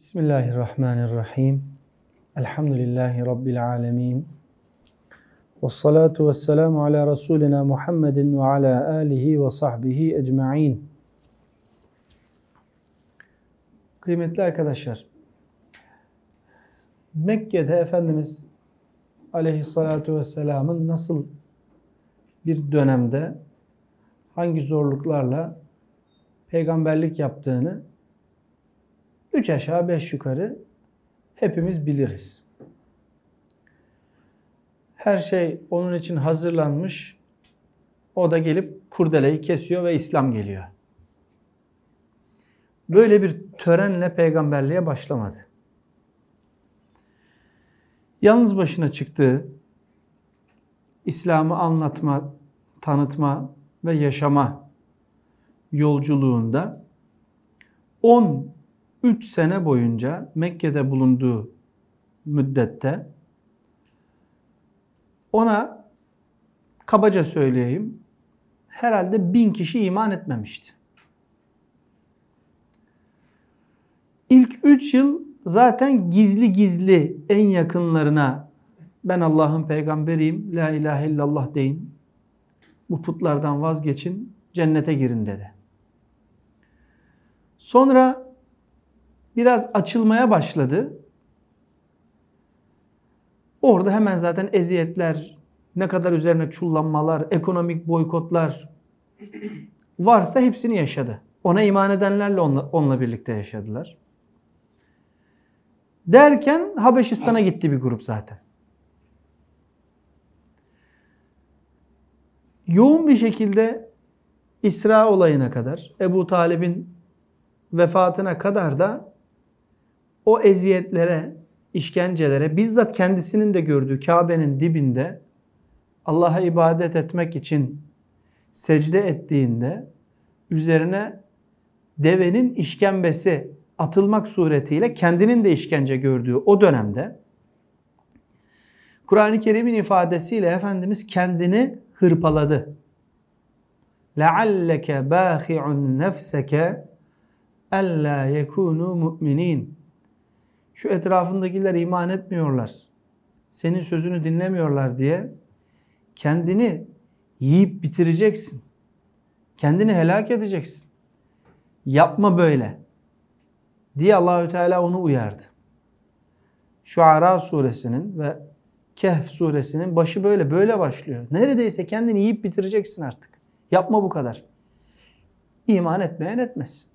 Bismillahirrahmanirrahim. Elhamdülillahi Rabbil alemin. Ve salatu ve selamu ala Resulina Muhammedin ve ala alihi ve sahbihi ecma'in. Kıymetli arkadaşlar, Mekke'de Efendimiz aleyhissalatu vesselamın nasıl bir dönemde hangi zorluklarla peygamberlik yaptığını Üç aşağı beş yukarı hepimiz biliriz. Her şey onun için hazırlanmış. O da gelip kurdeleyi kesiyor ve İslam geliyor. Böyle bir törenle peygamberliğe başlamadı. Yalnız başına çıktığı İslam'ı anlatma, tanıtma ve yaşama yolculuğunda 10 3 sene boyunca Mekke'de bulunduğu müddette ona kabaca söyleyeyim herhalde bin kişi iman etmemişti. İlk 3 yıl zaten gizli gizli en yakınlarına ben Allah'ın peygamberiyim, la ilahe illallah deyin, bu putlardan vazgeçin, cennete girin dedi. Sonra biraz açılmaya başladı. Orada hemen zaten eziyetler, ne kadar üzerine çullanmalar, ekonomik boykotlar varsa hepsini yaşadı. Ona iman edenlerle onunla, onunla birlikte yaşadılar. Derken Habeşistan'a gitti bir grup zaten. Yoğun bir şekilde İsra olayına kadar, Ebu Talib'in vefatına kadar da o eziyetlere, işkencelere bizzat kendisinin de gördüğü Kabe'nin dibinde Allah'a ibadet etmek için secde ettiğinde üzerine devenin işkembesi atılmak suretiyle kendinin de işkence gördüğü o dönemde Kur'an-ı Kerim'in ifadesiyle Efendimiz kendini hırpaladı. لَعَلَّكَ بَاخِعٌ نَفْسَكَ أَلَّا يَكُونُوا مُؤْمِنِينَ şu etrafındakiler iman etmiyorlar. Senin sözünü dinlemiyorlar diye kendini yiyip bitireceksin. Kendini helak edeceksin. Yapma böyle. Diye Allahü Teala onu uyardı. Şu Şuara suresinin ve Kehf suresinin başı böyle böyle başlıyor. Neredeyse kendini yiyip bitireceksin artık. Yapma bu kadar. İman etmeyen etmesin.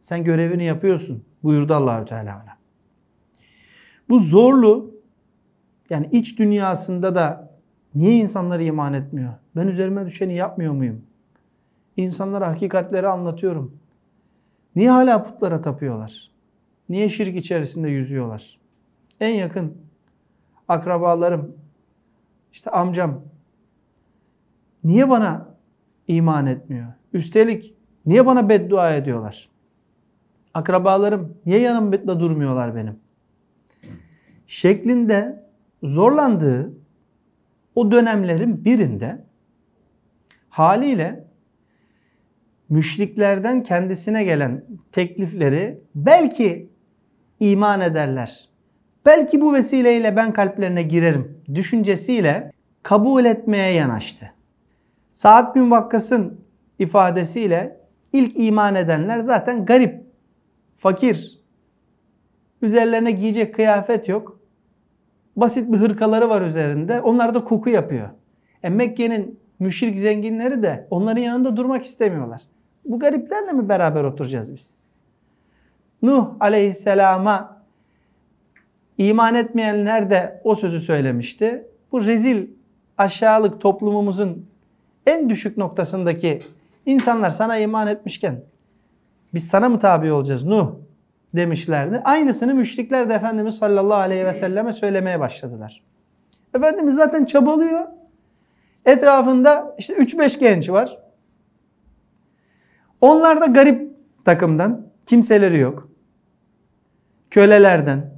Sen görevini yapıyorsun buyurdu Allahü Teala ona. Bu zorlu yani iç dünyasında da niye insanları iman etmiyor? Ben üzerime düşeni yapmıyor muyum? İnsanlara hakikatleri anlatıyorum. Niye hala putlara tapıyorlar? Niye şirk içerisinde yüzüyorlar? En yakın akrabalarım, işte amcam niye bana iman etmiyor? Üstelik niye bana beddua ediyorlar? Akrabalarım niye yanımda durmuyorlar benim? şeklinde zorlandığı o dönemlerin birinde haliyle müşriklerden kendisine gelen teklifleri belki iman ederler. Belki bu vesileyle ben kalplerine girerim düşüncesiyle kabul etmeye yanaştı. Saat bin Vakkas'ın ifadesiyle ilk iman edenler zaten garip, fakir, Üzerlerine giyecek kıyafet yok. Basit bir hırkaları var üzerinde. Onlar da koku yapıyor. E Mekke'nin müşrik zenginleri de onların yanında durmak istemiyorlar. Bu gariplerle mi beraber oturacağız biz? Nuh aleyhisselama iman etmeyenler de o sözü söylemişti. Bu rezil aşağılık toplumumuzun en düşük noktasındaki insanlar sana iman etmişken biz sana mı tabi olacağız Nuh? demişlerdi. Aynısını müşrikler de Efendimiz sallallahu aleyhi ve selleme söylemeye başladılar. Efendimiz zaten çabalıyor. Etrafında işte 3-5 genç var. Onlar da garip takımdan. Kimseleri yok. Kölelerden.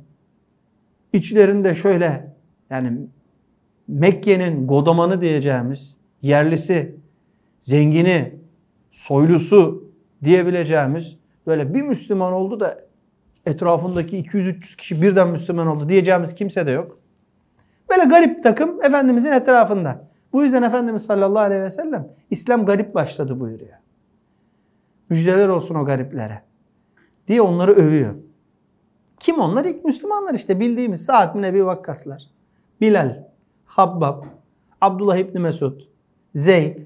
İçlerinde şöyle yani Mekke'nin godamanı diyeceğimiz yerlisi, zengini, soylusu diyebileceğimiz böyle bir Müslüman oldu da etrafındaki 200-300 kişi birden Müslüman oldu diyeceğimiz kimse de yok. Böyle garip takım Efendimizin etrafında. Bu yüzden Efendimiz sallallahu aleyhi ve sellem İslam garip başladı buyuruyor. Müjdeler olsun o gariplere diye onları övüyor. Kim onlar? İlk Müslümanlar işte bildiğimiz Sa'd bin Ebi Vakkaslar, Bilal, Habbab, Abdullah İbni Mesud, Zeyd,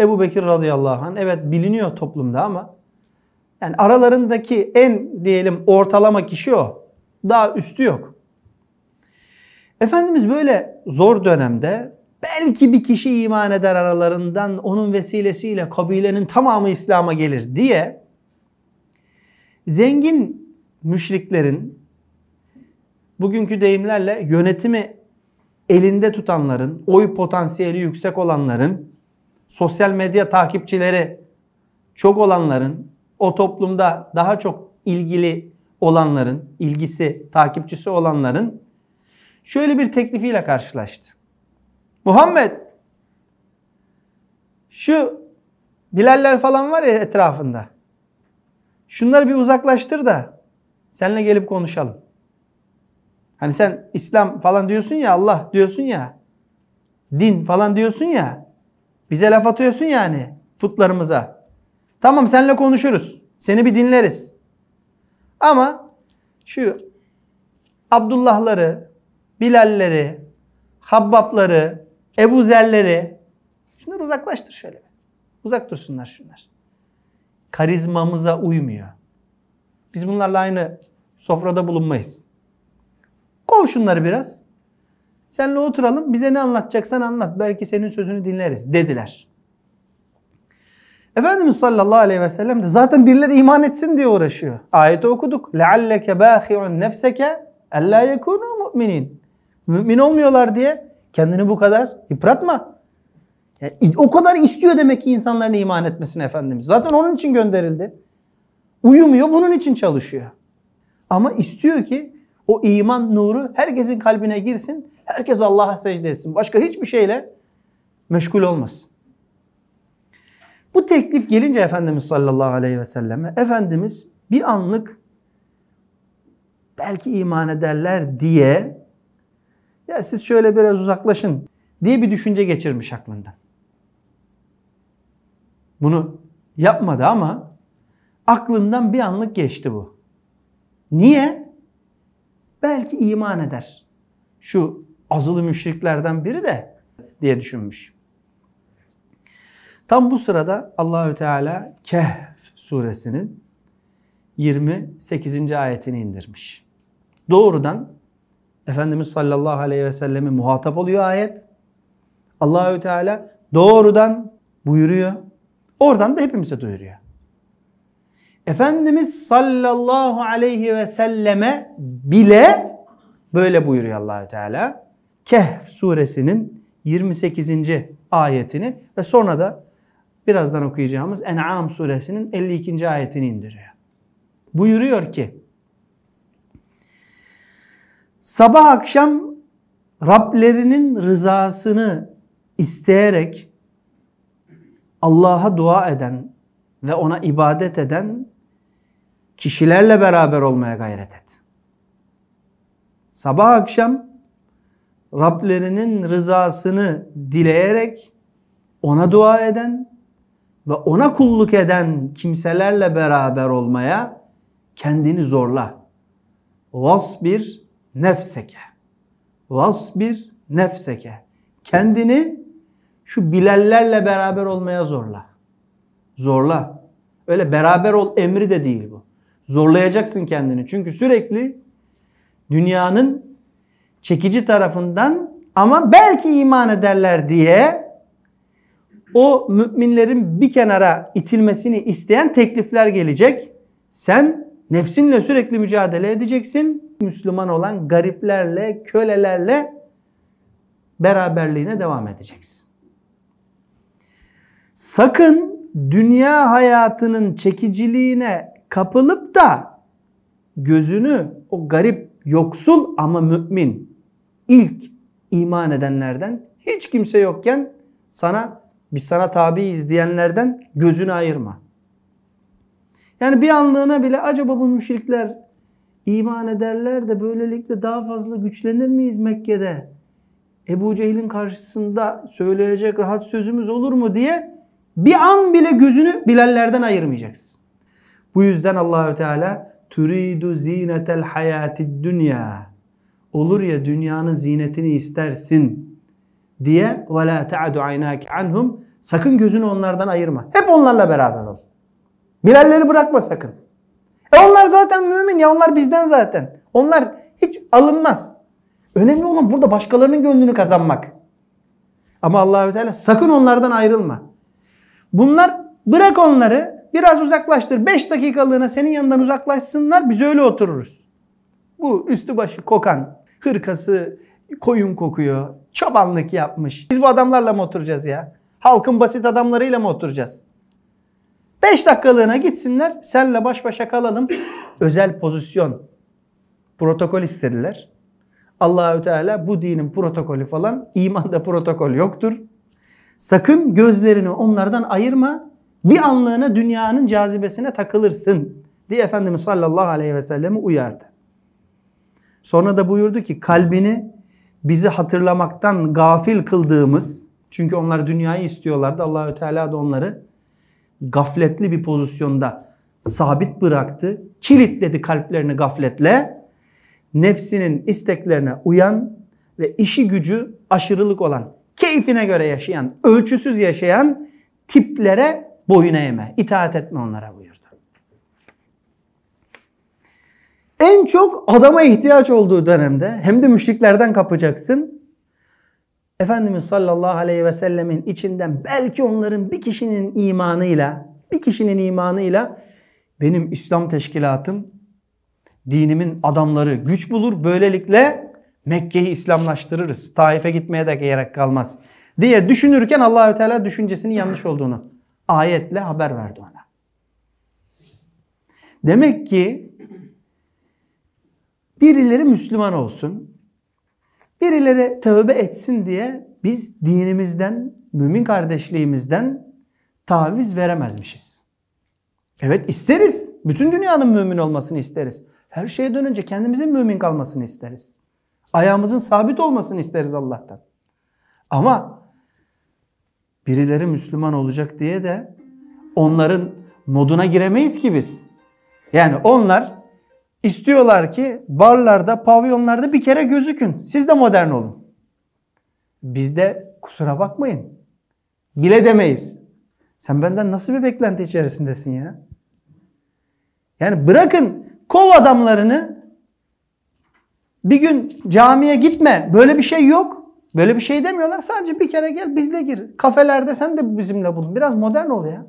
Ebu Bekir radıyallahu anh. Evet biliniyor toplumda ama yani aralarındaki en diyelim ortalama kişi o. Daha üstü yok. Efendimiz böyle zor dönemde belki bir kişi iman eder aralarından onun vesilesiyle kabilenin tamamı İslam'a gelir diye zengin müşriklerin bugünkü deyimlerle yönetimi elinde tutanların, oy potansiyeli yüksek olanların, sosyal medya takipçileri çok olanların o toplumda daha çok ilgili olanların, ilgisi, takipçisi olanların şöyle bir teklifiyle karşılaştı. Muhammed şu Bilaller falan var ya etrafında. Şunları bir uzaklaştır da seninle gelip konuşalım. Hani sen İslam falan diyorsun ya, Allah diyorsun ya, din falan diyorsun ya, bize laf atıyorsun yani putlarımıza. Tamam seninle konuşuruz. Seni bir dinleriz. Ama şu Abdullah'ları, Bilal'leri, Habbapları, Ebu Zer'leri şunları uzaklaştır şöyle. Uzak dursunlar şunlar. Karizmamıza uymuyor. Biz bunlarla aynı sofrada bulunmayız. Kov şunları biraz. Senle oturalım bize ne anlatacaksan anlat. Belki senin sözünü dinleriz dediler. Efendimiz sallallahu aleyhi ve sellem de zaten birileri iman etsin diye uğraşıyor. Ayeti okuduk. لَعَلَّكَ بَاخِعُنْ نَفْسَكَ اَلَّا يَكُونُوا مُؤْمِنِينَ Mümin olmuyorlar diye kendini bu kadar yıpratma. Yani o kadar istiyor demek ki insanların iman etmesini Efendimiz. Zaten onun için gönderildi. Uyumuyor bunun için çalışıyor. Ama istiyor ki o iman nuru herkesin kalbine girsin. Herkes Allah'a secde etsin. Başka hiçbir şeyle meşgul olmasın. Bu teklif gelince Efendimiz sallallahu aleyhi ve selleme Efendimiz bir anlık belki iman ederler diye ya siz şöyle biraz uzaklaşın diye bir düşünce geçirmiş aklından. Bunu yapmadı ama aklından bir anlık geçti bu. Niye? Belki iman eder. Şu azılı müşriklerden biri de diye düşünmüş. Tam bu sırada Allahü Teala Kehf suresinin 28. ayetini indirmiş. Doğrudan Efendimiz sallallahu aleyhi ve selleme muhatap oluyor ayet. Allahü Teala doğrudan buyuruyor. Oradan da hepimize duyuruyor. Efendimiz sallallahu aleyhi ve selleme bile böyle buyuruyor Allahü Teala. Kehf suresinin 28. ayetini ve sonra da birazdan okuyacağımız En'am suresinin 52. ayetini indiriyor. Buyuruyor ki Sabah akşam Rablerinin rızasını isteyerek Allah'a dua eden ve ona ibadet eden kişilerle beraber olmaya gayret et. Sabah akşam Rablerinin rızasını dileyerek ona dua eden ve ona kulluk eden kimselerle beraber olmaya kendini zorla. Vasbir nefseke. Vasbir nefseke. Kendini şu bilenlerle beraber olmaya zorla. Zorla. Öyle beraber ol emri de değil bu. Zorlayacaksın kendini. Çünkü sürekli dünyanın çekici tarafından ama belki iman ederler diye o müminlerin bir kenara itilmesini isteyen teklifler gelecek. Sen nefsinle sürekli mücadele edeceksin. Müslüman olan gariplerle, kölelerle beraberliğine devam edeceksin. Sakın dünya hayatının çekiciliğine kapılıp da gözünü o garip, yoksul ama mümin ilk iman edenlerden hiç kimse yokken sana biz sana tabi izleyenlerden gözünü ayırma. Yani bir anlığına bile acaba bu müşrikler iman ederler de böylelikle daha fazla güçlenir miyiz Mekke'de? Ebu Cehil'in karşısında söyleyecek rahat sözümüz olur mu diye bir an bile gözünü bilenlerden ayırmayacaksın. Bu yüzden Allahü Teala turidu zinetel hayati dünya. Olur ya dünyanın zinetini istersin diye ve la ta'du aynaki anhum sakın gözünü onlardan ayırma. Hep onlarla beraber ol. Bilalleri bırakma sakın. E onlar zaten mümin ya onlar bizden zaten. Onlar hiç alınmaz. Önemli olan burada başkalarının gönlünü kazanmak. Ama Allahü Teala sakın onlardan ayrılma. Bunlar bırak onları biraz uzaklaştır. 5 dakikalığına senin yanından uzaklaşsınlar biz öyle otururuz. Bu üstü başı kokan, hırkası koyun kokuyor, Çobanlık yapmış. Biz bu adamlarla mı oturacağız ya? Halkın basit adamlarıyla mı oturacağız? 5 dakikalığına gitsinler senle baş başa kalalım. Özel pozisyon protokol istediler. Allahü Teala bu dinin protokolü falan imanda protokol yoktur. Sakın gözlerini onlardan ayırma. Bir anlığına dünyanın cazibesine takılırsın diye Efendimiz sallallahu aleyhi ve sellem'i uyardı. Sonra da buyurdu ki kalbini bizi hatırlamaktan gafil kıldığımız çünkü onlar dünyayı istiyorlardı. Allahü Teala da onları gafletli bir pozisyonda sabit bıraktı. Kilitledi kalplerini gafletle. Nefsinin isteklerine uyan ve işi gücü aşırılık olan, keyfine göre yaşayan, ölçüsüz yaşayan tiplere boyun eğme, itaat etme onlara buyur. En çok adama ihtiyaç olduğu dönemde hem de müşriklerden kapacaksın. Efendimiz sallallahu aleyhi ve sellemin içinden belki onların bir kişinin imanıyla, bir kişinin imanıyla benim İslam teşkilatım, dinimin adamları güç bulur. Böylelikle Mekke'yi İslamlaştırırız. Taif'e gitmeye de gerek kalmaz diye düşünürken Allahü Teala düşüncesinin yanlış olduğunu ayetle haber verdi ona. Demek ki Birileri Müslüman olsun, birileri tövbe etsin diye biz dinimizden, mümin kardeşliğimizden taviz veremezmişiz. Evet isteriz. Bütün dünyanın mümin olmasını isteriz. Her şeyden dönünce kendimizin mümin kalmasını isteriz. Ayağımızın sabit olmasını isteriz Allah'tan. Ama birileri Müslüman olacak diye de onların moduna giremeyiz ki biz. Yani onlar İstiyorlar ki barlarda, pavyonlarda bir kere gözükün. Siz de modern olun. Biz de kusura bakmayın. Bile demeyiz. Sen benden nasıl bir beklenti içerisindesin ya? Yani bırakın kov adamlarını. Bir gün camiye gitme. Böyle bir şey yok. Böyle bir şey demiyorlar. Sadece bir kere gel bizle gir. Kafelerde sen de bizimle bulun. Biraz modern ol ya.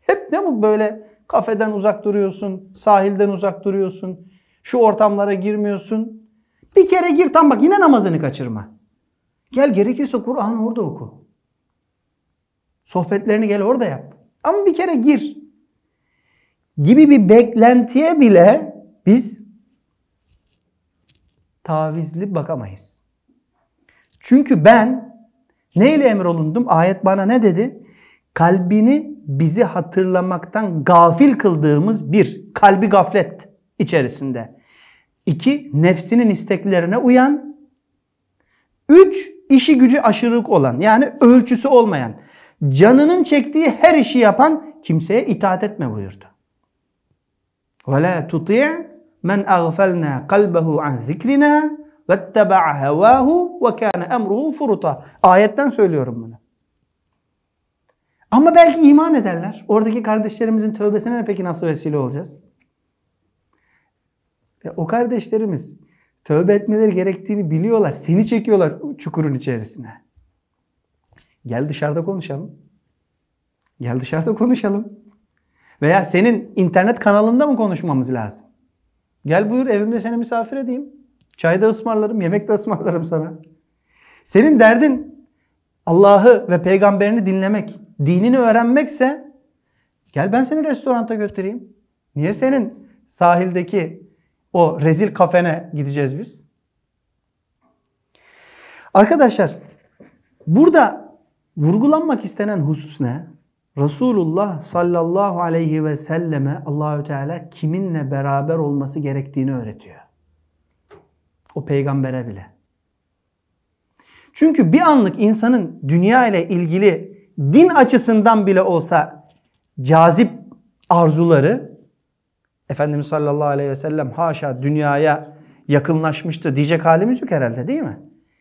Hep ne bu böyle Kafeden uzak duruyorsun, sahilden uzak duruyorsun, şu ortamlara girmiyorsun. Bir kere gir tam bak yine namazını kaçırma. Gel gerekirse Kur'an orada oku. Sohbetlerini gel orada yap. Ama bir kere gir. Gibi bir beklentiye bile biz tavizli bakamayız. Çünkü ben neyle emir olundum? Ayet bana ne dedi? kalbini bizi hatırlamaktan gafil kıldığımız bir kalbi gaflet içerisinde. İki nefsinin isteklerine uyan. Üç işi gücü aşırılık olan yani ölçüsü olmayan canının çektiği her işi yapan kimseye itaat etme buyurdu. وَلَا تُطِعْ مَنْ أَغْفَلْنَا قَلْبَهُ عَنْ ذِكْرِنَا وَاتَّبَعَ هَوَاهُ وَكَانَ اَمْرُهُ فُرُطًا Ayetten söylüyorum bunu. Ama belki iman ederler. Oradaki kardeşlerimizin tövbesine ne peki nasıl vesile olacağız? E, o kardeşlerimiz tövbe etmeleri gerektiğini biliyorlar. Seni çekiyorlar çukurun içerisine. Gel dışarıda konuşalım. Gel dışarıda konuşalım. Veya senin internet kanalında mı konuşmamız lazım? Gel buyur evimde seni misafir edeyim. Çay da ısmarlarım, yemek de ısmarlarım sana. Senin derdin Allah'ı ve peygamberini dinlemek dinini öğrenmekse gel ben seni restoranta götüreyim. Niye senin sahildeki o rezil kafene gideceğiz biz? Arkadaşlar burada vurgulanmak istenen husus ne? Resulullah sallallahu aleyhi ve selleme Allahü Teala kiminle beraber olması gerektiğini öğretiyor. O peygambere bile. Çünkü bir anlık insanın dünya ile ilgili din açısından bile olsa cazip arzuları Efendimiz sallallahu aleyhi ve sellem haşa dünyaya yakınlaşmıştı diyecek halimiz yok herhalde değil mi?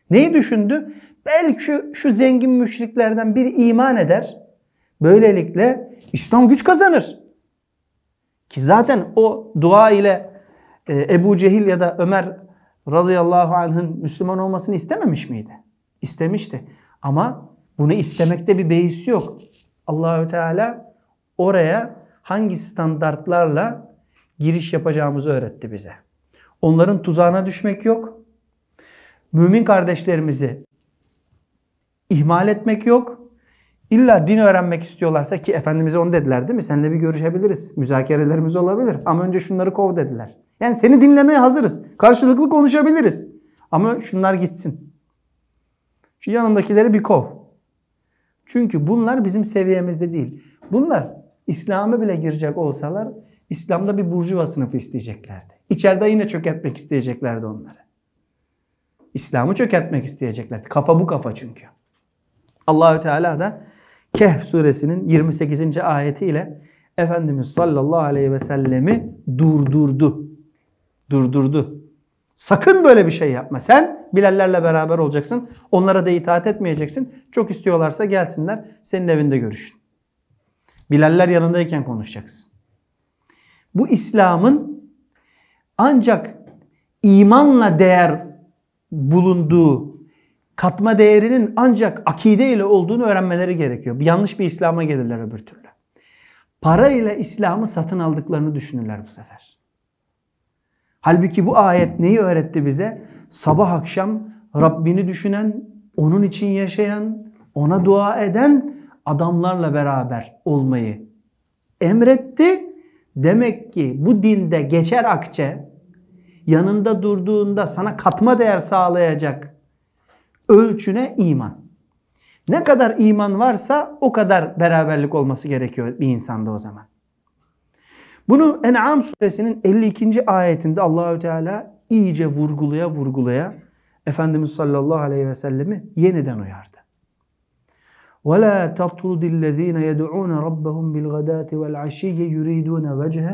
Neyi düşündü? Belki şu zengin müşriklerden bir iman eder. Böylelikle İslam güç kazanır. Ki zaten o dua ile e, Ebu Cehil ya da Ömer radıyallahu anh'ın Müslüman olmasını istememiş miydi? İstemişti. Ama bunu istemekte bir beis yok. Allahü Teala oraya hangi standartlarla giriş yapacağımızı öğretti bize. Onların tuzağına düşmek yok. Mümin kardeşlerimizi ihmal etmek yok. İlla din öğrenmek istiyorlarsa ki Efendimiz'e onu dediler değil mi? Seninle bir görüşebiliriz. Müzakerelerimiz olabilir. Ama önce şunları kov dediler. Yani seni dinlemeye hazırız. Karşılıklı konuşabiliriz. Ama şunlar gitsin. Şu yanındakileri bir kov. Çünkü bunlar bizim seviyemizde değil. Bunlar İslam'a bile girecek olsalar İslam'da bir burjuva sınıfı isteyeceklerdi. İçeride yine çökertmek isteyeceklerdi onları. İslam'ı çökertmek isteyeceklerdi. Kafa bu kafa çünkü. Allahü Teala da Kehf suresinin 28. ayetiyle Efendimiz sallallahu aleyhi ve sellemi durdurdu. Durdurdu. Sakın böyle bir şey yapma. Sen Bilallerle beraber olacaksın. Onlara da itaat etmeyeceksin. Çok istiyorlarsa gelsinler senin evinde görüşün. Bilaller yanındayken konuşacaksın. Bu İslam'ın ancak imanla değer bulunduğu katma değerinin ancak akide ile olduğunu öğrenmeleri gerekiyor. Yanlış bir İslam'a gelirler öbür türlü. Para ile İslam'ı satın aldıklarını düşünürler bu sefer. Halbuki bu ayet neyi öğretti bize? Sabah akşam Rabbini düşünen, onun için yaşayan, ona dua eden adamlarla beraber olmayı emretti. Demek ki bu dinde geçer akçe yanında durduğunda sana katma değer sağlayacak ölçüne iman. Ne kadar iman varsa o kadar beraberlik olması gerekiyor bir insanda o zaman. Bunu En'am suresinin 52. ayetinde Allahü Teala iyice vurgulaya vurgulaya Efendimiz sallallahu aleyhi ve sellemi yeniden uyardı. وَلَا تَطْرُدِ الَّذ۪ينَ يَدْعُونَ رَبَّهُمْ بِالْغَدَاتِ وَالْعَشِيِّ يُرِيدُونَ وَجْهَهُ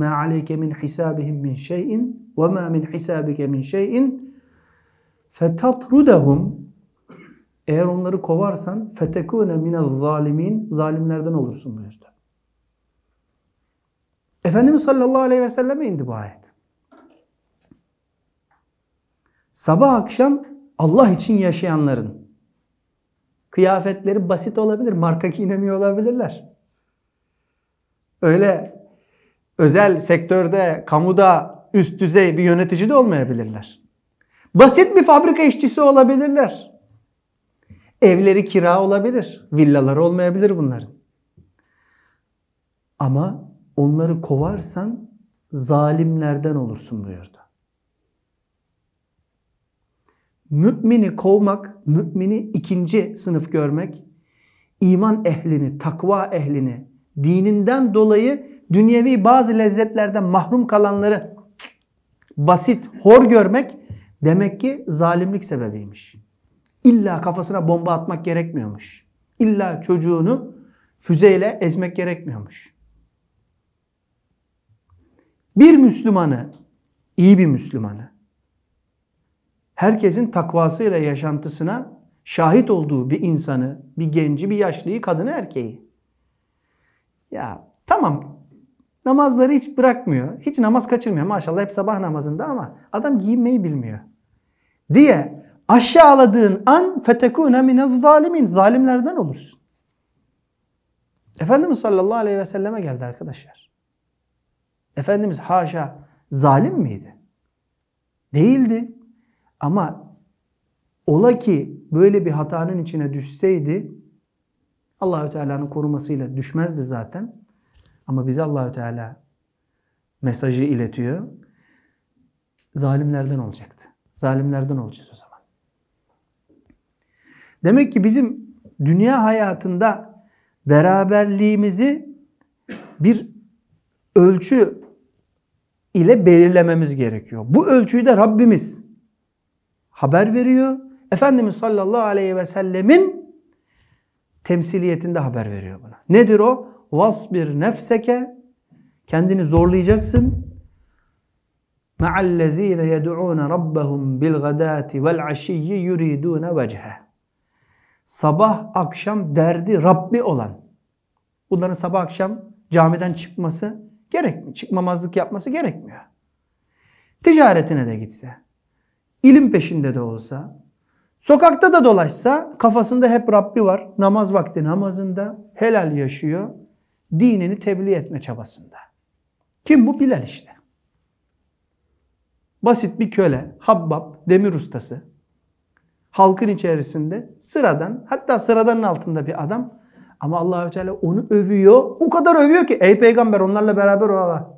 مَا عَلَيْكَ مِنْ حِسَابِهِمْ مِنْ شَيْءٍ وَمَا مِنْ حِسَابِكَ مِنْ شَيْءٍ فَتَطْرُدَهُمْ Eğer onları kovarsan فَتَكُونَ مِنَ الظَّالِمِينَ Zalimlerden olursun buyurdu. Efendimiz sallallahu aleyhi ve selleme indi bu ayet. Sabah akşam Allah için yaşayanların kıyafetleri basit olabilir, marka giyinemiyor olabilirler. Öyle özel sektörde, kamuda üst düzey bir yönetici de olmayabilirler. Basit bir fabrika işçisi olabilirler. Evleri kira olabilir, villaları olmayabilir bunların. Ama onları kovarsan zalimlerden olursun buyurdu. Mümini kovmak, mümini ikinci sınıf görmek, iman ehlini, takva ehlini, dininden dolayı dünyevi bazı lezzetlerden mahrum kalanları basit, hor görmek demek ki zalimlik sebebiymiş. İlla kafasına bomba atmak gerekmiyormuş. İlla çocuğunu füzeyle ezmek gerekmiyormuş bir Müslümanı, iyi bir Müslümanı, herkesin takvasıyla yaşantısına şahit olduğu bir insanı, bir genci, bir yaşlıyı, kadını, erkeği. Ya tamam namazları hiç bırakmıyor. Hiç namaz kaçırmıyor maşallah hep sabah namazında ama adam giyinmeyi bilmiyor. Diye aşağıladığın an fetekune minez zalimin zalimlerden olursun. Efendimiz sallallahu aleyhi ve selleme geldi arkadaşlar. Efendimiz haşa zalim miydi? Değildi. Ama ola ki böyle bir hatanın içine düşseydi Allahü Teala'nın korumasıyla düşmezdi zaten. Ama bize Allahü Teala mesajı iletiyor. Zalimlerden olacaktı. Zalimlerden olacağız o zaman. Demek ki bizim dünya hayatında beraberliğimizi bir ölçü ile belirlememiz gerekiyor. Bu ölçüyü de Rabbimiz haber veriyor. Efendimiz sallallahu aleyhi ve sellemin temsiliyetinde haber veriyor buna. Nedir o? Vasbir nefseke kendini zorlayacaksın. Ma'allezine yed'un rabbahum bil gadati vel ashiyi yuridun vechhe. Sabah akşam derdi Rabbi olan. Bunların sabah akşam camiden çıkması Gerek Çıkmamazlık yapması gerekmiyor. Ticaretine de gitse, ilim peşinde de olsa, sokakta da dolaşsa kafasında hep Rabbi var. Namaz vakti namazında helal yaşıyor. Dinini tebliğ etme çabasında. Kim bu? Bilal işte. Basit bir köle, habbab, demir ustası. Halkın içerisinde sıradan, hatta sıradanın altında bir adam ama Allahü Teala onu övüyor. O kadar övüyor ki ey peygamber onlarla beraber ola.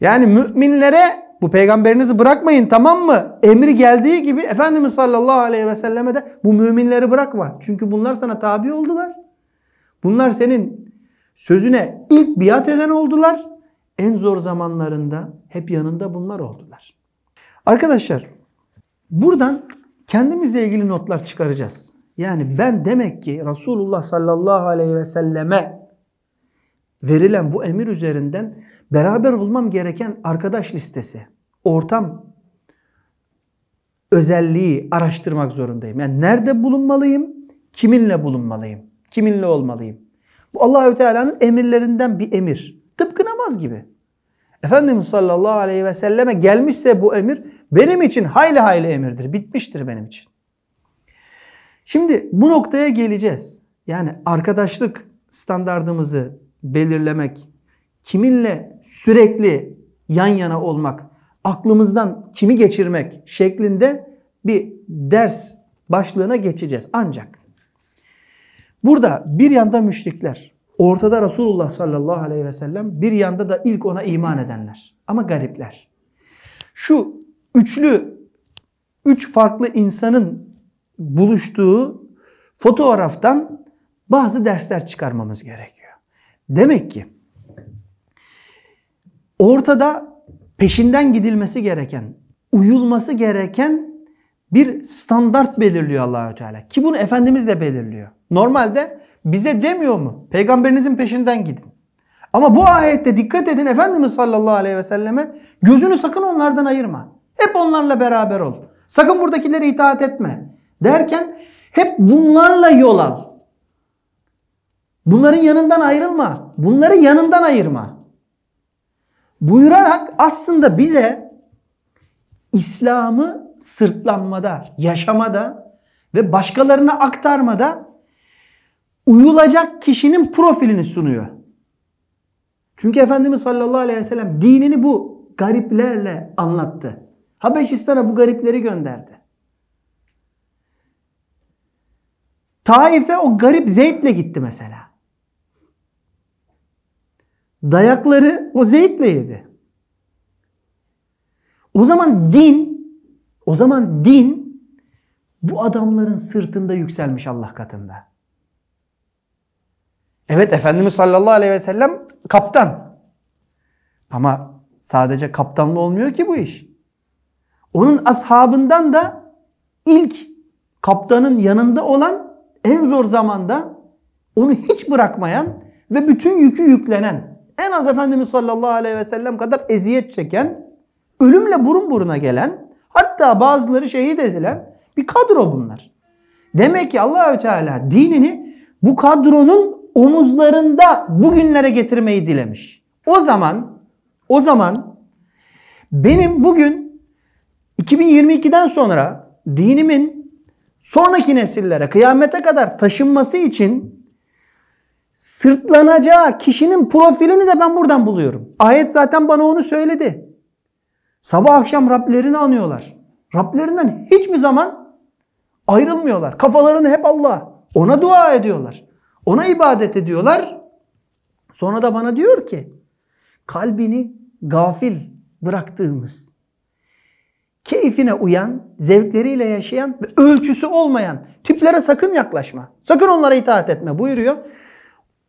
Yani müminlere bu peygamberinizi bırakmayın tamam mı? Emri geldiği gibi Efendimiz sallallahu aleyhi ve selleme de bu müminleri bırakma. Çünkü bunlar sana tabi oldular. Bunlar senin sözüne ilk biat eden oldular. En zor zamanlarında hep yanında bunlar oldular. Arkadaşlar buradan kendimizle ilgili notlar çıkaracağız. Yani ben demek ki Resulullah sallallahu aleyhi ve selleme verilen bu emir üzerinden beraber olmam gereken arkadaş listesi, ortam özelliği araştırmak zorundayım. Yani nerede bulunmalıyım, kiminle bulunmalıyım, kiminle olmalıyım. Bu Allahü Teala'nın emirlerinden bir emir. Tıpkı namaz gibi. Efendimiz sallallahu aleyhi ve selleme gelmişse bu emir benim için hayli hayli emirdir. Bitmiştir benim için. Şimdi bu noktaya geleceğiz. Yani arkadaşlık standartımızı belirlemek, kiminle sürekli yan yana olmak, aklımızdan kimi geçirmek şeklinde bir ders başlığına geçeceğiz. Ancak burada bir yanda müşrikler, ortada Resulullah sallallahu aleyhi ve sellem, bir yanda da ilk ona iman edenler ama garipler. Şu üçlü, üç farklı insanın buluştuğu fotoğraftan bazı dersler çıkarmamız gerekiyor. Demek ki ortada peşinden gidilmesi gereken, uyulması gereken bir standart belirliyor Allahü Teala. Ki bunu Efendimiz de belirliyor. Normalde bize demiyor mu? Peygamberinizin peşinden gidin. Ama bu ayette dikkat edin Efendimiz sallallahu aleyhi ve selleme gözünü sakın onlardan ayırma. Hep onlarla beraber ol. Sakın buradakilere itaat etme derken hep bunlarla yol al. Bunların yanından ayrılma. Bunları yanından ayırma. Buyurarak aslında bize İslam'ı sırtlanmada, yaşamada ve başkalarına aktarmada uyulacak kişinin profilini sunuyor. Çünkü Efendimiz sallallahu aleyhi ve sellem dinini bu gariplerle anlattı. Habeşistan'a bu garipleri gönderdi. Taif'e o garip Zeyd'le gitti mesela. Dayakları o Zeyd'le yedi. O zaman din o zaman din bu adamların sırtında yükselmiş Allah katında. Evet Efendimiz sallallahu aleyhi ve sellem kaptan. Ama sadece kaptanlı olmuyor ki bu iş. Onun ashabından da ilk kaptanın yanında olan en zor zamanda onu hiç bırakmayan ve bütün yükü yüklenen, en az Efendimiz sallallahu aleyhi ve sellem kadar eziyet çeken, ölümle burun buruna gelen, hatta bazıları şehit edilen bir kadro bunlar. Demek ki Allahü Teala dinini bu kadronun omuzlarında bugünlere getirmeyi dilemiş. O zaman o zaman benim bugün 2022'den sonra dinimin sonraki nesillere kıyamete kadar taşınması için sırtlanacağı kişinin profilini de ben buradan buluyorum. Ayet zaten bana onu söyledi. Sabah akşam Rablerini anıyorlar. Rablerinden hiçbir zaman ayrılmıyorlar. Kafalarını hep Allah. Ona dua ediyorlar. Ona ibadet ediyorlar. Sonra da bana diyor ki kalbini gafil bıraktığımız keyfine uyan, zevkleriyle yaşayan ve ölçüsü olmayan tiplere sakın yaklaşma. Sakın onlara itaat etme buyuruyor.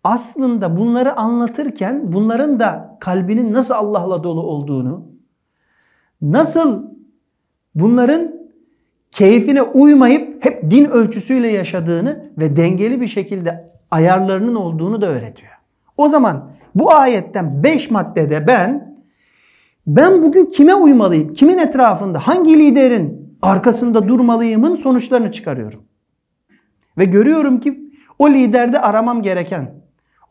Aslında bunları anlatırken bunların da kalbinin nasıl Allah'la dolu olduğunu, nasıl bunların keyfine uymayıp hep din ölçüsüyle yaşadığını ve dengeli bir şekilde ayarlarının olduğunu da öğretiyor. O zaman bu ayetten 5 maddede ben ben bugün kime uymalıyım? Kimin etrafında? Hangi liderin arkasında durmalıyımın sonuçlarını çıkarıyorum. Ve görüyorum ki o liderde aramam gereken,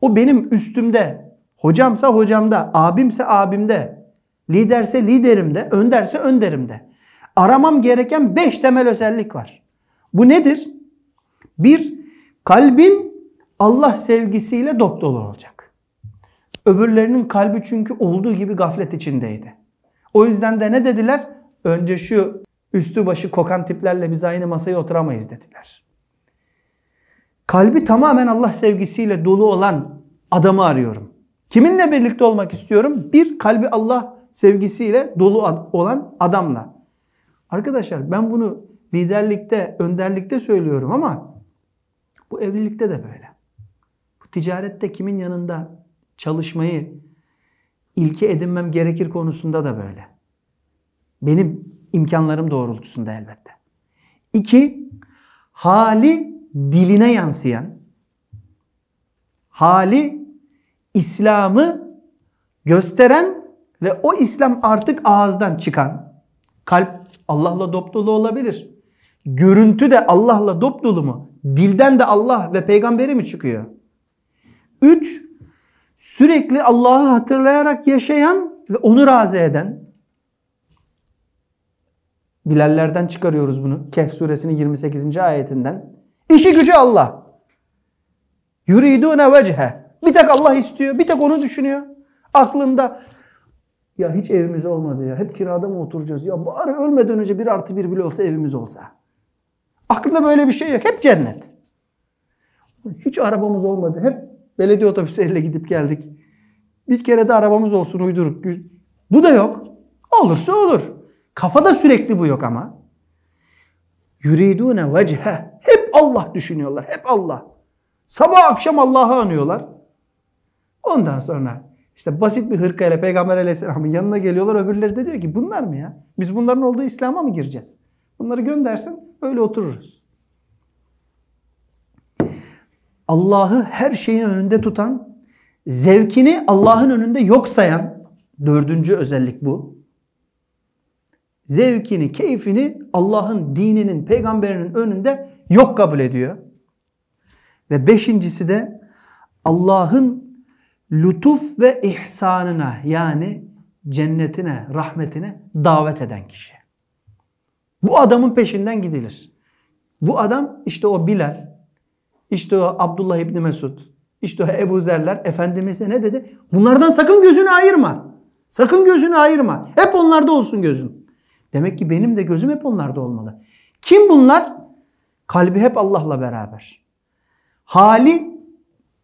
o benim üstümde, hocamsa hocamda, abimse abimde, liderse liderimde, önderse önderimde. Aramam gereken beş temel özellik var. Bu nedir? Bir, kalbin Allah sevgisiyle dop dolu olacak. Öbürlerinin kalbi çünkü olduğu gibi gaflet içindeydi. O yüzden de ne dediler? Önce şu üstü başı kokan tiplerle biz aynı masaya oturamayız dediler. Kalbi tamamen Allah sevgisiyle dolu olan adamı arıyorum. Kiminle birlikte olmak istiyorum? Bir kalbi Allah sevgisiyle dolu olan adamla. Arkadaşlar ben bunu liderlikte, önderlikte söylüyorum ama bu evlilikte de böyle. Bu ticarette kimin yanında çalışmayı ilke edinmem gerekir konusunda da böyle. Benim imkanlarım doğrultusunda elbette. İki, hali diline yansıyan, hali İslam'ı gösteren ve o İslam artık ağızdan çıkan, kalp Allah'la dopdolu olabilir. Görüntü de Allah'la dopdolu mu? Dilden de Allah ve peygamberi mi çıkıyor? Üç, sürekli Allah'ı hatırlayarak yaşayan ve onu razı eden Bilallerden çıkarıyoruz bunu. Kehf suresinin 28. ayetinden. İşi gücü Allah. Yuridune vecihe. Bir tek Allah istiyor. Bir tek onu düşünüyor. Aklında. Ya hiç evimiz olmadı ya. Hep kirada mı oturacağız? Ya bari ölmeden önce bir artı bir bile olsa evimiz olsa. Aklında böyle bir şey yok. Hep cennet. Hiç arabamız olmadı. Hep Belediye otobüsleriyle gidip geldik. Bir kere de arabamız olsun uydurup. Bu da yok. Olursa olur. Kafada sürekli bu yok ama. Yuridune vechhe. Hep Allah düşünüyorlar. Hep Allah. Sabah akşam Allah'ı anıyorlar. Ondan sonra işte basit bir hırkayla Peygamber Aleyhisselam'ın yanına geliyorlar. Öbürleri de diyor ki bunlar mı ya? Biz bunların olduğu İslam'a mı gireceğiz? Bunları göndersin öyle otururuz. Allah'ı her şeyin önünde tutan, zevkini Allah'ın önünde yok sayan, dördüncü özellik bu. Zevkini, keyfini Allah'ın dininin, peygamberinin önünde yok kabul ediyor. Ve beşincisi de Allah'ın lütuf ve ihsanına yani cennetine, rahmetine davet eden kişi. Bu adamın peşinden gidilir. Bu adam işte o Bilal, işte o Abdullah İbni Mesud, işte o Ebu Zerler Efendimiz'e ne dedi? Bunlardan sakın gözünü ayırma. Sakın gözünü ayırma. Hep onlarda olsun gözün. Demek ki benim de gözüm hep onlarda olmalı. Kim bunlar? Kalbi hep Allah'la beraber. Hali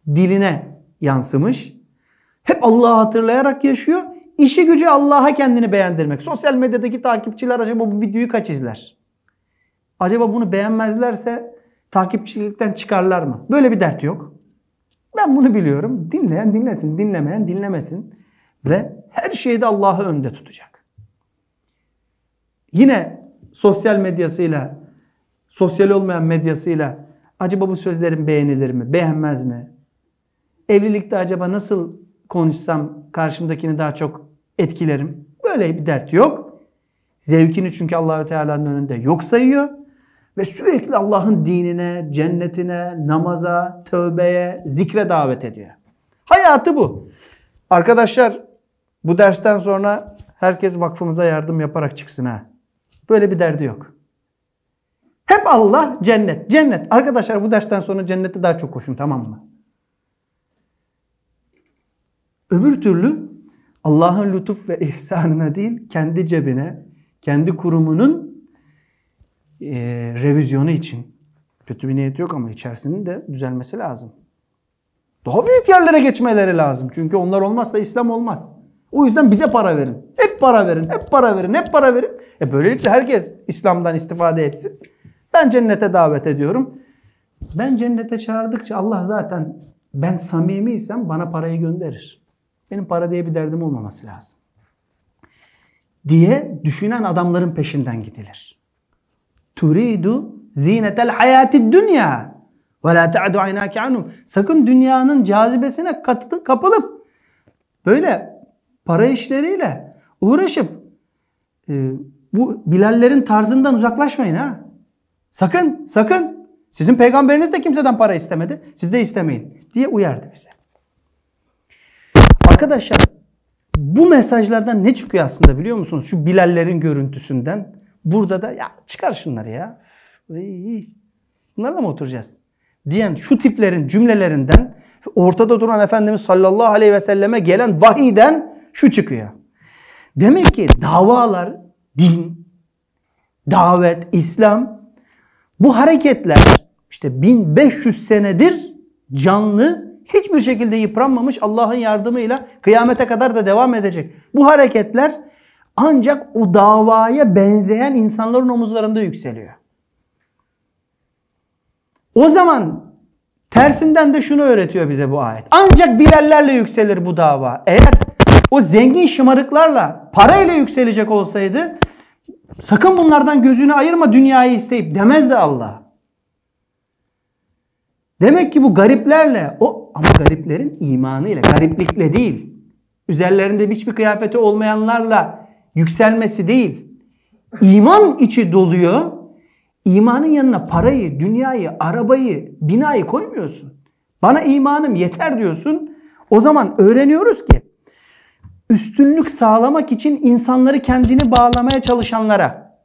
diline yansımış. Hep Allah'ı hatırlayarak yaşıyor. İşi gücü Allah'a kendini beğendirmek. Sosyal medyadaki takipçiler acaba bu videoyu kaç izler? Acaba bunu beğenmezlerse Takipçilikten çıkarlar mı? Böyle bir dert yok. Ben bunu biliyorum. Dinleyen dinlesin, dinlemeyen dinlemesin. Ve her şeyi de Allah'ı önde tutacak. Yine sosyal medyasıyla, sosyal olmayan medyasıyla acaba bu sözlerim beğenilir mi, beğenmez mi? Evlilikte acaba nasıl konuşsam karşımdakini daha çok etkilerim? Böyle bir dert yok. Zevkini çünkü Allahü Teala'nın önünde yok sayıyor. Ve sürekli Allah'ın dinine, cennetine, namaza, tövbeye, zikre davet ediyor. Hayatı bu. Arkadaşlar bu dersten sonra herkes vakfımıza yardım yaparak çıksın ha. Böyle bir derdi yok. Hep Allah, cennet, cennet. Arkadaşlar bu dersten sonra cennete daha çok koşun tamam mı? Öbür türlü Allah'ın lütuf ve ihsanına değil kendi cebine, kendi kurumunun e, revizyonu için kötü bir niyet yok ama içerisinin de düzelmesi lazım. Daha büyük yerlere geçmeleri lazım. Çünkü onlar olmazsa İslam olmaz. O yüzden bize para verin. Hep para verin, hep para verin, hep para verin. E böylelikle herkes İslam'dan istifade etsin. Ben cennete davet ediyorum. Ben cennete çağırdıkça Allah zaten ben samimiysem bana parayı gönderir. Benim para diye bir derdim olmaması lazım. Diye düşünen adamların peşinden gidilir turidu zinetel hayati dünya ve la ta'du aynaki Sakın dünyanın cazibesine katı, kapılıp böyle para işleriyle uğraşıp e, bu Bilallerin tarzından uzaklaşmayın ha. Sakın, sakın. Sizin peygamberiniz de kimseden para istemedi. Siz de istemeyin diye uyardı bize. Arkadaşlar bu mesajlardan ne çıkıyor aslında biliyor musunuz? Şu Bilallerin görüntüsünden Burada da ya çıkar şunları ya. Üy, bunlarla mı oturacağız? Diyen şu tiplerin cümlelerinden ortada duran Efendimiz sallallahu aleyhi ve selleme gelen vahiden şu çıkıyor. Demek ki davalar, din, davet, İslam bu hareketler işte 1500 senedir canlı hiçbir şekilde yıpranmamış Allah'ın yardımıyla kıyamete kadar da devam edecek. Bu hareketler ancak o davaya benzeyen insanların omuzlarında yükseliyor. O zaman tersinden de şunu öğretiyor bize bu ayet. Ancak bilerlerle yükselir bu dava. Eğer o zengin şımarıklarla parayla yükselecek olsaydı sakın bunlardan gözünü ayırma dünyayı isteyip demez de Allah. Demek ki bu gariplerle o ama gariplerin imanıyla gariplikle değil üzerlerinde hiçbir kıyafeti olmayanlarla yükselmesi değil. İman içi doluyor. İmanın yanına parayı, dünyayı, arabayı, binayı koymuyorsun. Bana imanım yeter diyorsun. O zaman öğreniyoruz ki üstünlük sağlamak için insanları kendini bağlamaya çalışanlara.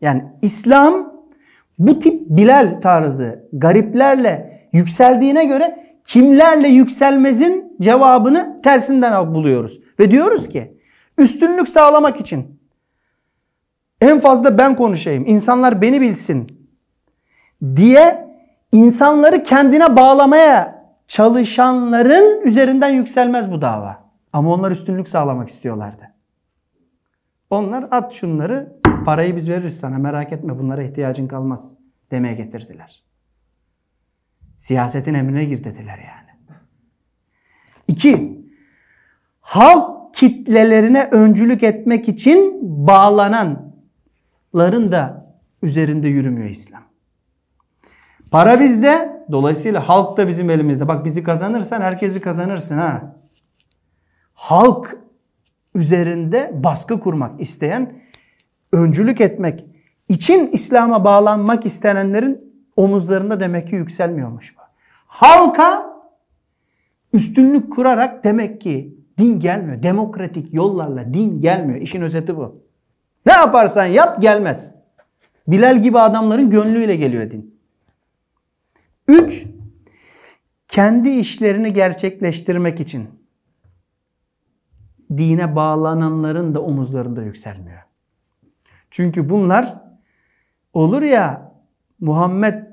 Yani İslam bu tip Bilal tarzı gariplerle yükseldiğine göre kimlerle yükselmezin cevabını tersinden buluyoruz. Ve diyoruz ki Üstünlük sağlamak için. En fazla ben konuşayım. insanlar beni bilsin. Diye insanları kendine bağlamaya çalışanların üzerinden yükselmez bu dava. Ama onlar üstünlük sağlamak istiyorlardı. Onlar at şunları parayı biz veririz sana merak etme bunlara ihtiyacın kalmaz demeye getirdiler. Siyasetin emrine gir dediler yani. İki, halk kitlelerine öncülük etmek için bağlananların da üzerinde yürümüyor İslam. Para bizde, dolayısıyla halk da bizim elimizde. Bak bizi kazanırsan herkesi kazanırsın ha. Halk üzerinde baskı kurmak isteyen, öncülük etmek için İslam'a bağlanmak istenenlerin omuzlarında demek ki yükselmiyormuş bu. Halka üstünlük kurarak demek ki Din gelmiyor. Demokratik yollarla din gelmiyor. İşin özeti bu. Ne yaparsan yap gelmez. Bilal gibi adamların gönlüyle geliyor din. Üç, Kendi işlerini gerçekleştirmek için dine bağlananların da omuzlarında yükselmiyor. Çünkü bunlar olur ya Muhammed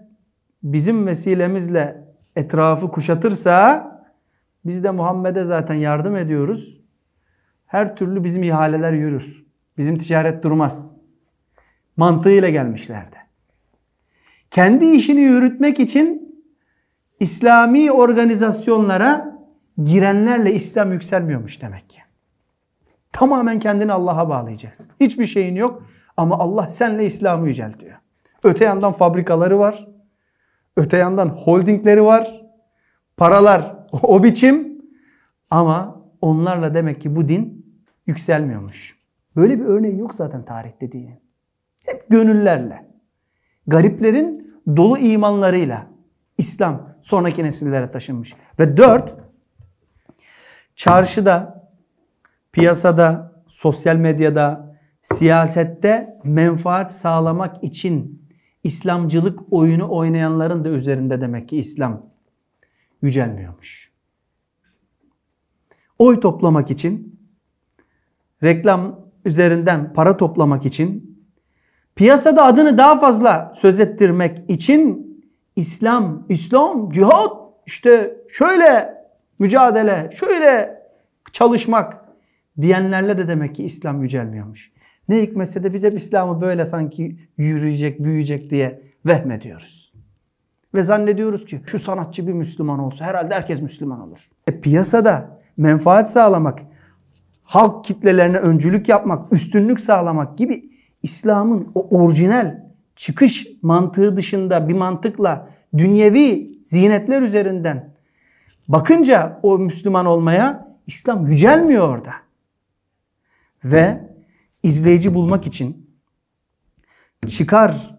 bizim vesilemizle etrafı kuşatırsa biz de Muhammed'e zaten yardım ediyoruz. Her türlü bizim ihaleler yürür. Bizim ticaret durmaz. Mantığıyla gelmişlerdi. Kendi işini yürütmek için İslami organizasyonlara girenlerle İslam yükselmiyormuş demek ki. Tamamen kendini Allah'a bağlayacaksın. Hiçbir şeyin yok ama Allah senle İslam'ı yüceltiyor. Öte yandan fabrikaları var. Öte yandan holdingleri var. Paralar o biçim ama onlarla demek ki bu din yükselmiyormuş. Böyle bir örneği yok zaten tarihte dinin. Hep gönüllerle, gariplerin dolu imanlarıyla İslam sonraki nesillere taşınmış. Ve dört, çarşıda, piyasada, sosyal medyada, siyasette menfaat sağlamak için İslamcılık oyunu oynayanların da üzerinde demek ki İslam yücelmiyormuş. Oy toplamak için, reklam üzerinden para toplamak için, piyasada adını daha fazla söz ettirmek için İslam, İslam, cihat işte şöyle mücadele, şöyle çalışmak diyenlerle de demek ki İslam yücelmiyormuş. Ne hikmetse de biz hep İslam'ı böyle sanki yürüyecek, büyüyecek diye vehmediyoruz. Ve zannediyoruz ki şu sanatçı bir Müslüman olsa herhalde herkes Müslüman olur. E piyasada menfaat sağlamak, halk kitlelerine öncülük yapmak, üstünlük sağlamak gibi İslam'ın o orijinal çıkış mantığı dışında bir mantıkla dünyevi zinetler üzerinden bakınca o Müslüman olmaya İslam yücelmiyor orada. Ve izleyici bulmak için çıkar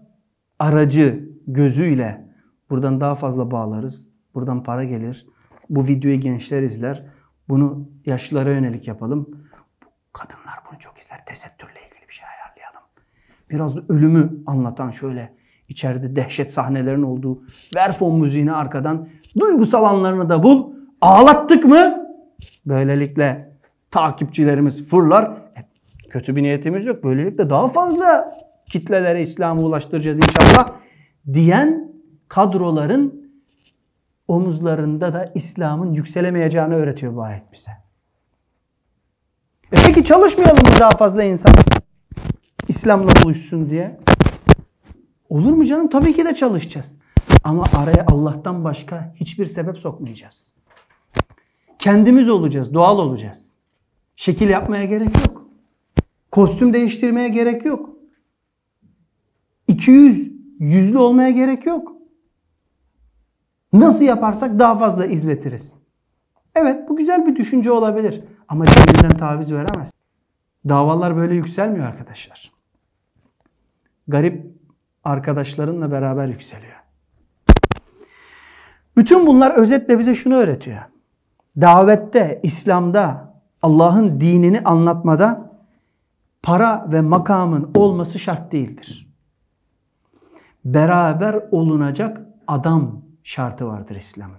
aracı gözüyle buradan daha fazla bağlarız. Buradan para gelir. Bu videoyu gençler izler. Bunu yaşlılara yönelik yapalım. Kadınlar bunu çok izler. Tesettürle ilgili bir şey ayarlayalım. Biraz da ölümü anlatan şöyle içeride dehşet sahnelerin olduğu ver fon müziğini arkadan duygusal anlarını da bul. Ağlattık mı? Böylelikle takipçilerimiz fırlar. E, kötü bir niyetimiz yok. Böylelikle daha fazla kitlelere İslam'ı ulaştıracağız inşallah diyen kadroların omuzlarında da İslam'ın yükselemeyeceğini öğretiyor bu ayet bize. E peki çalışmayalım mı daha fazla insan İslam'la buluşsun diye? Olur mu canım? Tabii ki de çalışacağız. Ama araya Allah'tan başka hiçbir sebep sokmayacağız. Kendimiz olacağız, doğal olacağız. Şekil yapmaya gerek yok. Kostüm değiştirmeye gerek yok. 200 yüzlü olmaya gerek yok. Nasıl yaparsak daha fazla izletiriz. Evet bu güzel bir düşünce olabilir. Ama cebinden taviz veremez. Davalar böyle yükselmiyor arkadaşlar. Garip arkadaşlarınla beraber yükseliyor. Bütün bunlar özetle bize şunu öğretiyor. Davette, İslam'da, Allah'ın dinini anlatmada para ve makamın olması şart değildir. Beraber olunacak adam şartı vardır İslam'ın.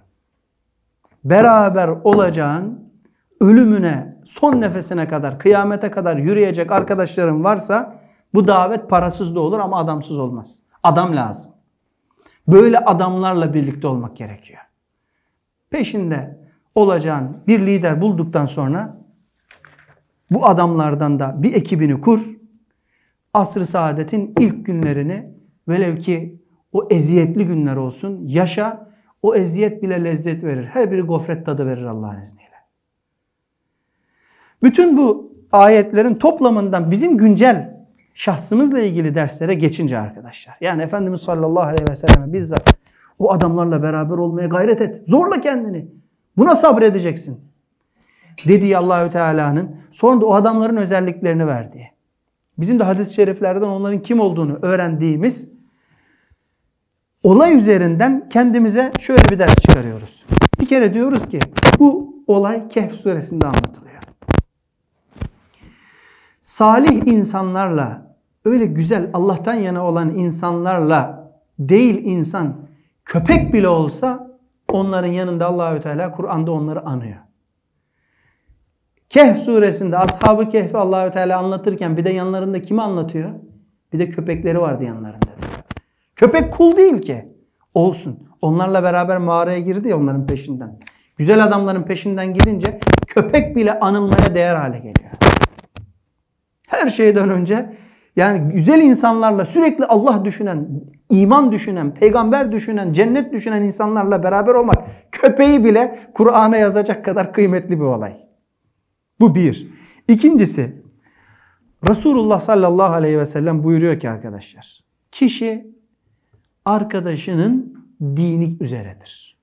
Beraber olacağın ölümüne, son nefesine kadar, kıyamete kadar yürüyecek arkadaşların varsa bu davet parasız da olur ama adamsız olmaz. Adam lazım. Böyle adamlarla birlikte olmak gerekiyor. Peşinde olacağın bir lider bulduktan sonra bu adamlardan da bir ekibini kur. Asr-ı saadetin ilk günlerini velev ki o eziyetli günler olsun. Yaşa. O eziyet bile lezzet verir. Her biri gofret tadı verir Allah'ın izniyle. Bütün bu ayetlerin toplamından bizim güncel şahsımızla ilgili derslere geçince arkadaşlar. Yani Efendimiz sallallahu aleyhi ve selleme bizzat o adamlarla beraber olmaya gayret et. Zorla kendini. Buna sabredeceksin. Dediği Allahü Teala'nın sonra da o adamların özelliklerini verdiği. Bizim de hadis-i şeriflerden onların kim olduğunu öğrendiğimiz olay üzerinden kendimize şöyle bir ders çıkarıyoruz. Bir kere diyoruz ki bu olay Kehf suresinde anlatılıyor. Salih insanlarla öyle güzel Allah'tan yana olan insanlarla değil insan köpek bile olsa onların yanında Allahü Teala Kur'an'da onları anıyor. Kehf suresinde ashabı ı Kehf'i Allahü Teala anlatırken bir de yanlarında kimi anlatıyor? Bir de köpekleri vardı yanlarında. Köpek kul değil ki. Olsun. Onlarla beraber mağaraya girdi ya onların peşinden. Güzel adamların peşinden gidince köpek bile anılmaya değer hale geliyor. Her şeyden önce yani güzel insanlarla sürekli Allah düşünen, iman düşünen, peygamber düşünen, cennet düşünen insanlarla beraber olmak köpeği bile Kur'an'a yazacak kadar kıymetli bir olay. Bu bir. İkincisi Resulullah sallallahu aleyhi ve sellem buyuruyor ki arkadaşlar kişi arkadaşının dini üzeredir.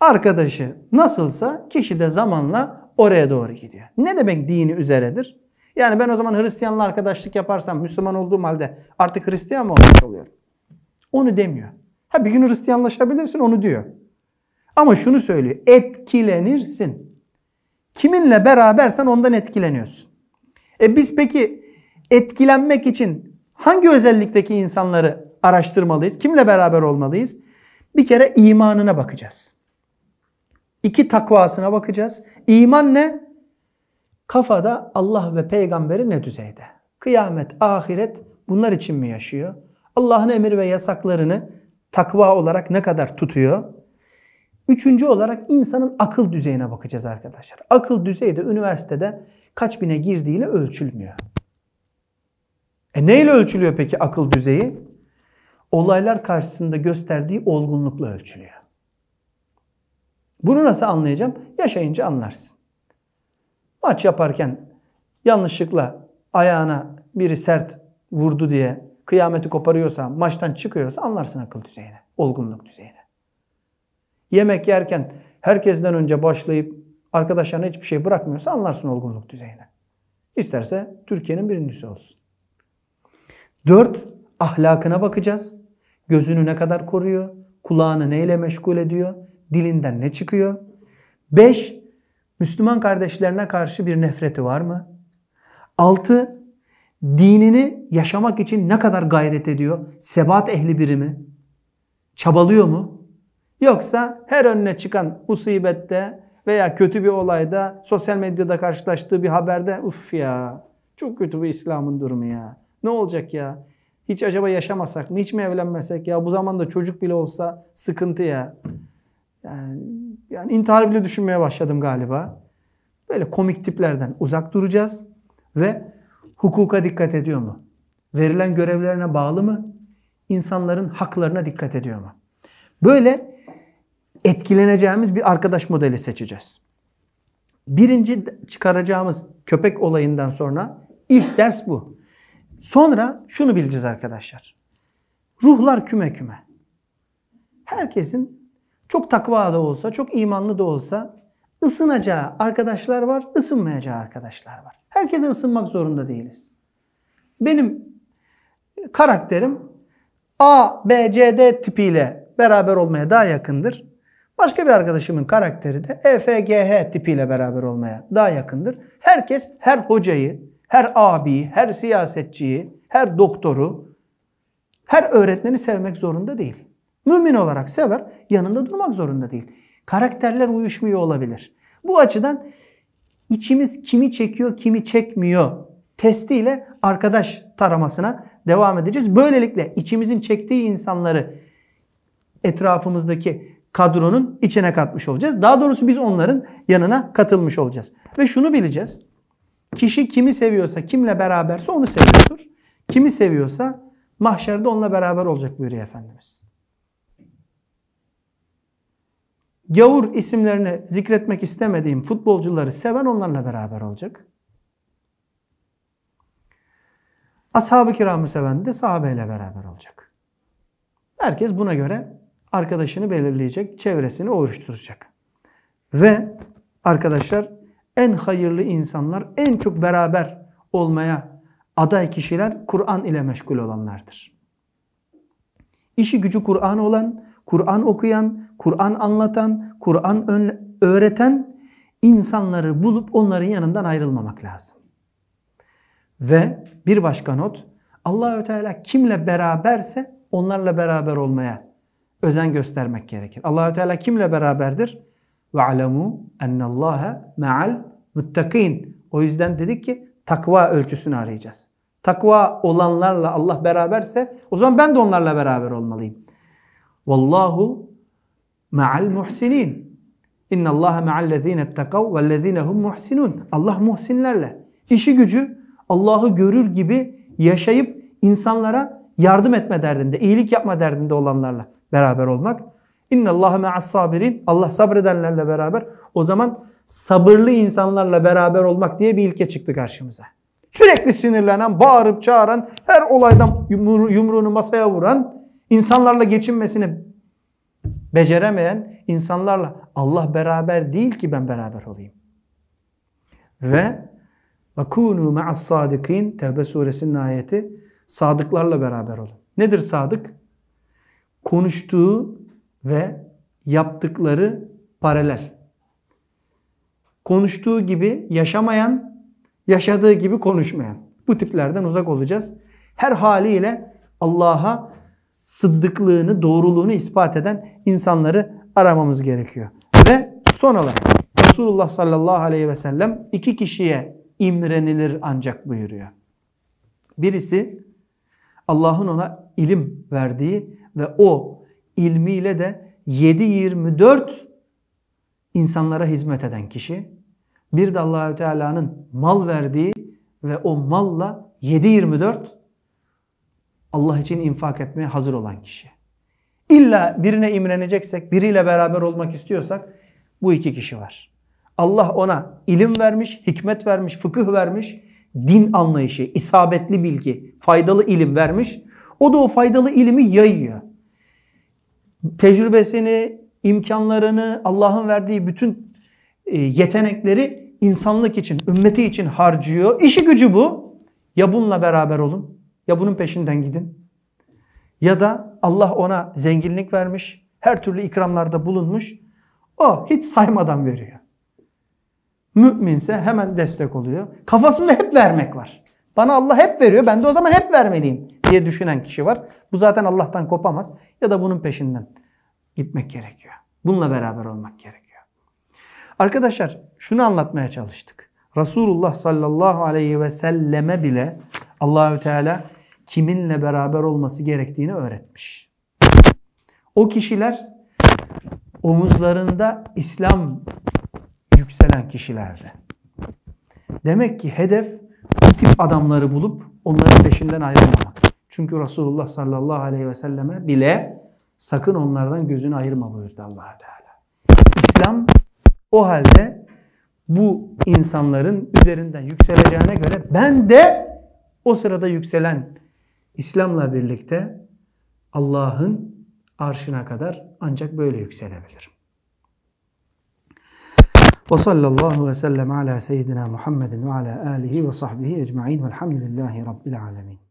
Arkadaşı nasılsa kişi de zamanla oraya doğru gidiyor. Ne demek dini üzeredir? Yani ben o zaman Hristiyanla arkadaşlık yaparsam Müslüman olduğum halde artık Hristiyan mı olmuş oluyorum? Onu demiyor. Ha bir gün Hristiyanlaşabilirsin onu diyor. Ama şunu söylüyor. Etkilenirsin. Kiminle berabersen ondan etkileniyorsun. E biz peki etkilenmek için hangi özellikteki insanları araştırmalıyız. Kimle beraber olmalıyız? Bir kere imanına bakacağız. İki takvasına bakacağız. İman ne? Kafada Allah ve peygamberi ne düzeyde? Kıyamet, ahiret bunlar için mi yaşıyor? Allah'ın emir ve yasaklarını takva olarak ne kadar tutuyor? Üçüncü olarak insanın akıl düzeyine bakacağız arkadaşlar. Akıl düzeyi de üniversitede kaç bine girdiğiyle ölçülmüyor. E neyle ölçülüyor peki akıl düzeyi? olaylar karşısında gösterdiği olgunlukla ölçülüyor. Bunu nasıl anlayacağım? Yaşayınca anlarsın. Maç yaparken yanlışlıkla ayağına biri sert vurdu diye kıyameti koparıyorsa, maçtan çıkıyorsa anlarsın akıl düzeyine, olgunluk düzeyine. Yemek yerken herkesten önce başlayıp arkadaşlarına hiçbir şey bırakmıyorsa anlarsın olgunluk düzeyine. İsterse Türkiye'nin birincisi olsun. Dört, Ahlakına bakacağız. Gözünü ne kadar koruyor? Kulağını neyle meşgul ediyor? Dilinden ne çıkıyor? 5. Müslüman kardeşlerine karşı bir nefreti var mı? 6. Dinini yaşamak için ne kadar gayret ediyor? Sebat ehli biri mi? Çabalıyor mu? Yoksa her önüne çıkan musibette veya kötü bir olayda sosyal medyada karşılaştığı bir haberde uff ya çok kötü bu İslam'ın durumu ya. Ne olacak ya? Hiç acaba yaşamasak mı? Hiç mi evlenmesek? Ya bu zamanda çocuk bile olsa sıkıntı ya. Yani, yani intihar bile düşünmeye başladım galiba. Böyle komik tiplerden uzak duracağız ve hukuka dikkat ediyor mu? Verilen görevlerine bağlı mı? İnsanların haklarına dikkat ediyor mu? Böyle etkileneceğimiz bir arkadaş modeli seçeceğiz. Birinci çıkaracağımız köpek olayından sonra ilk ders bu. Sonra şunu bileceğiz arkadaşlar. Ruhlar küme küme. Herkesin çok takva da olsa, çok imanlı da olsa ısınacağı arkadaşlar var, ısınmayacağı arkadaşlar var. Herkese ısınmak zorunda değiliz. Benim karakterim A, B, C, D tipiyle beraber olmaya daha yakındır. Başka bir arkadaşımın karakteri de E, F, G, H tipiyle beraber olmaya daha yakındır. Herkes her hocayı, her abi, her siyasetçiyi, her doktoru, her öğretmeni sevmek zorunda değil. Mümin olarak sever, yanında durmak zorunda değil. Karakterler uyuşmuyor olabilir. Bu açıdan içimiz kimi çekiyor, kimi çekmiyor testiyle arkadaş taramasına devam edeceğiz. Böylelikle içimizin çektiği insanları etrafımızdaki kadronun içine katmış olacağız. Daha doğrusu biz onların yanına katılmış olacağız. Ve şunu bileceğiz. Kişi kimi seviyorsa, kimle beraberse onu seviyordur. Kimi seviyorsa mahşerde onunla beraber olacak buyuruyor Efendimiz. Gavur isimlerini zikretmek istemediğim futbolcuları seven onlarla beraber olacak. Ashab-ı kiramı seven de sahabeyle beraber olacak. Herkes buna göre arkadaşını belirleyecek, çevresini oluşturacak. Ve arkadaşlar en hayırlı insanlar, en çok beraber olmaya aday kişiler Kur'an ile meşgul olanlardır. İşi gücü Kur'an olan, Kur'an okuyan, Kur'an anlatan, Kur'an öğreten insanları bulup onların yanından ayrılmamak lazım. Ve bir başka not Allahü Teala kimle beraberse onlarla beraber olmaya özen göstermek gerekir. Allahü Teala kimle beraberdir? Ve alemu ennallâhe maa'l muttakin. O yüzden dedik ki takva ölçüsünü arayacağız. Takva olanlarla Allah beraberse o zaman ben de onlarla beraber olmalıyım. Vallahu maa'l muhsinin. İnna Allaha maa'l me'allezine ettekav vellezine hum muhsinun. Allah muhsinlerle. İşi gücü Allah'ı görür gibi yaşayıp insanlara yardım etme derdinde, iyilik yapma derdinde olanlarla beraber olmak. İnne Allah'a me'as sabirin. Allah sabredenlerle beraber. O zaman sabırlı insanlarla beraber olmak diye bir ilke çıktı karşımıza. Sürekli sinirlenen, bağırıp çağıran, her olaydan yumruğunu masaya vuran, insanlarla geçinmesini beceremeyen insanlarla Allah beraber değil ki ben beraber olayım. Ve وَكُونُوا مَعَ الصَّادِقِينَ Tevbe suresinin ayeti sadıklarla beraber olun. Nedir sadık? Konuştuğu ve yaptıkları paralel. Konuştuğu gibi yaşamayan, yaşadığı gibi konuşmayan. Bu tiplerden uzak olacağız. Her haliyle Allah'a sıddıklığını, doğruluğunu ispat eden insanları aramamız gerekiyor. Ve son olarak Resulullah sallallahu aleyhi ve sellem iki kişiye imrenilir ancak buyuruyor. Birisi Allah'ın ona ilim verdiği ve o ilmiyle de 7-24 insanlara hizmet eden kişi. Bir de Allahü Teala'nın mal verdiği ve o malla 7-24 Allah için infak etmeye hazır olan kişi. İlla birine imreneceksek, biriyle beraber olmak istiyorsak bu iki kişi var. Allah ona ilim vermiş, hikmet vermiş, fıkıh vermiş, din anlayışı, isabetli bilgi, faydalı ilim vermiş. O da o faydalı ilimi yayıyor tecrübesini, imkanlarını, Allah'ın verdiği bütün e, yetenekleri insanlık için, ümmeti için harcıyor. İşi gücü bu. Ya bununla beraber olun, ya bunun peşinden gidin. Ya da Allah ona zenginlik vermiş, her türlü ikramlarda bulunmuş. O hiç saymadan veriyor. Müminse hemen destek oluyor. Kafasında hep vermek var. Bana Allah hep veriyor, ben de o zaman hep vermeliyim diye düşünen kişi var. Bu zaten Allah'tan kopamaz ya da bunun peşinden gitmek gerekiyor. Bununla beraber olmak gerekiyor. Arkadaşlar şunu anlatmaya çalıştık. Resulullah sallallahu aleyhi ve selleme bile Allahü Teala kiminle beraber olması gerektiğini öğretmiş. O kişiler omuzlarında İslam yükselen kişilerdi. Demek ki hedef bu tip adamları bulup onların peşinden ayrılmamak. Çünkü Resulullah sallallahu aleyhi ve selleme bile sakın onlardan gözünü ayırma buyurdu allah Teala. İslam o halde bu insanların üzerinden yükseleceğine göre ben de o sırada yükselen İslam'la birlikte Allah'ın arşına kadar ancak böyle yükselebilirim. Ve sallallahu ve sellem ala seyyidina Muhammedin ve ala alihi ve sahbihi ecma'in velhamdülillahi rabbil alemin.